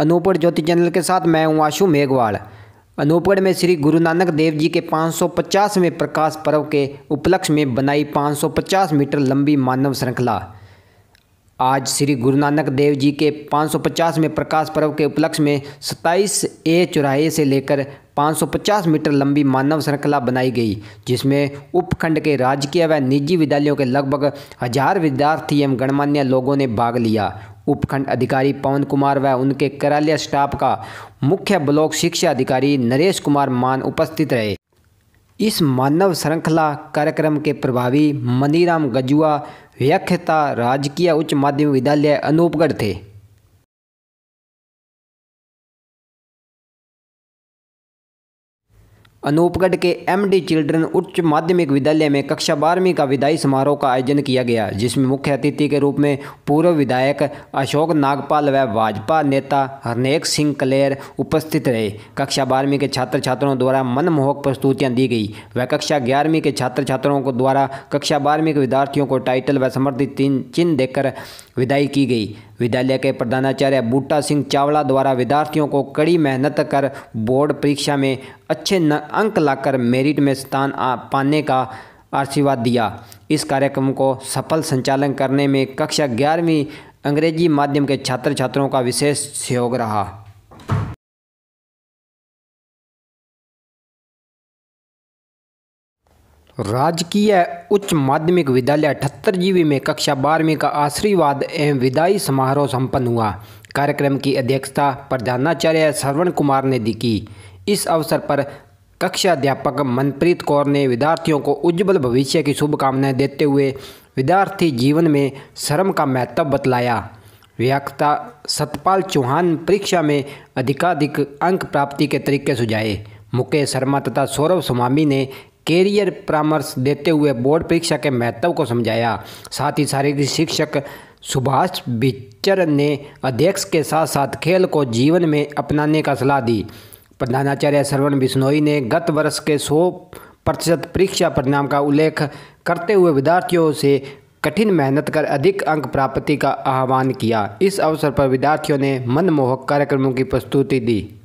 अनूपगढ़ ज्योति channel के साथ मैं हूँ आशु मेघवाल अनूपगढ़ में श्री गुरु नानक देव जी के 550वें प्रकाश पर्व के उपलक्ष्य में बनाई 550 मीटर लंबी मानव श्रृंखला आज श्री गुरु नानक देव जी के 550वें प्रकाश पर्व के उपलक्ष्य में 27 ए चौराहे से लेकर 550 मीटर लंबी मानव श्रृंखला बनाई गई जिसमें उपखंड के राजकीय व निजी विद्यालयों के लगभग हजार विद्यार्थी एवं गणमान्य लोगों ने भाग लिया उपखंड अधिकारी पवन कुमार व उनके कार्यालय स्टाफ का मुख्य ब्लॉक शिक्षा अधिकारी नरेश कुमार मान उपस्थित रहे इस मानव श्रृंखला कार्यक्रम के प्रभावी मनीराम गजुआ व्यख्यता राजकीय उच्च माध्यमिक विद्यालय अनूपगढ़ थे अनूपगढ़ के एमडी चिल्ड्रन उच्च माध्यमिक विद्यालय में कक्षा बारहवीं का विदाई समारोह का आयोजन किया गया जिसमें मुख्य अतिथि के रूप में पूर्व विधायक अशोक नागपाल व भाजपा नेता हरनेक सिंह कलेर उपस्थित रहे कक्षा बारहवीं के छात्र छात्राओं द्वारा मनमोहक प्रस्तुतियां दी गई वह कक्षा ग्यारहवीं के छात्र छात्राओं को द्वारा कक्षा बारहवीं के विद्यार्थियों को टाइटल व समर्थित चिन्ह देकर विदाई की गई विद्यालय के प्रधानाचार्य बूटा सिंह चावला द्वारा विद्यार्थियों को कड़ी मेहनत कर बोर्ड परीक्षा में अच्छे अंक लाकर मेरिट में स्थान पाने का आशीर्वाद दिया इस कार्यक्रम को सफल संचालन करने में कक्षा ग्यारहवीं अंग्रेजी माध्यम के छात्र छात्रों का विशेष सहयोग रहा राजकीय उच्च माध्यमिक विद्यालय अठहत्तर जीवी में कक्षा बारहवीं का आशीर्वाद एवं विदाई समारोह संपन्न हुआ कार्यक्रम की अध्यक्षता प्रधानाचार्य श्रवण कुमार ने दी की इस अवसर पर कक्षा अध्यापक मनप्रीत कौर ने विद्यार्थियों को उज्जवल भविष्य की शुभकामनाएं देते हुए विद्यार्थी जीवन में श्रम का महत्व बतलाया व्याख्या सतपाल चौहान परीक्षा में अधिकाधिक अंक प्राप्ति के तरीके सुझाए मुकेश शर्मा तथा सौरभ स्वामी ने कैरियर परामर्श देते हुए बोर्ड परीक्षा के महत्व को समझाया साथ ही शारीरिक शिक्षक सुभाष बिच्चर ने अध्यक्ष के साथ साथ खेल को जीवन में अपनाने का सलाह दी प्रधानाचार्य श्रवण बिश्नोई ने गत वर्ष के सौ प्रतिशत परीक्षा परिणाम का उल्लेख करते हुए विद्यार्थियों से कठिन मेहनत कर अधिक अंक प्राप्ति का आह्वान किया इस अवसर पर विद्यार्थियों ने मनमोहक कार्यक्रमों की प्रस्तुति दी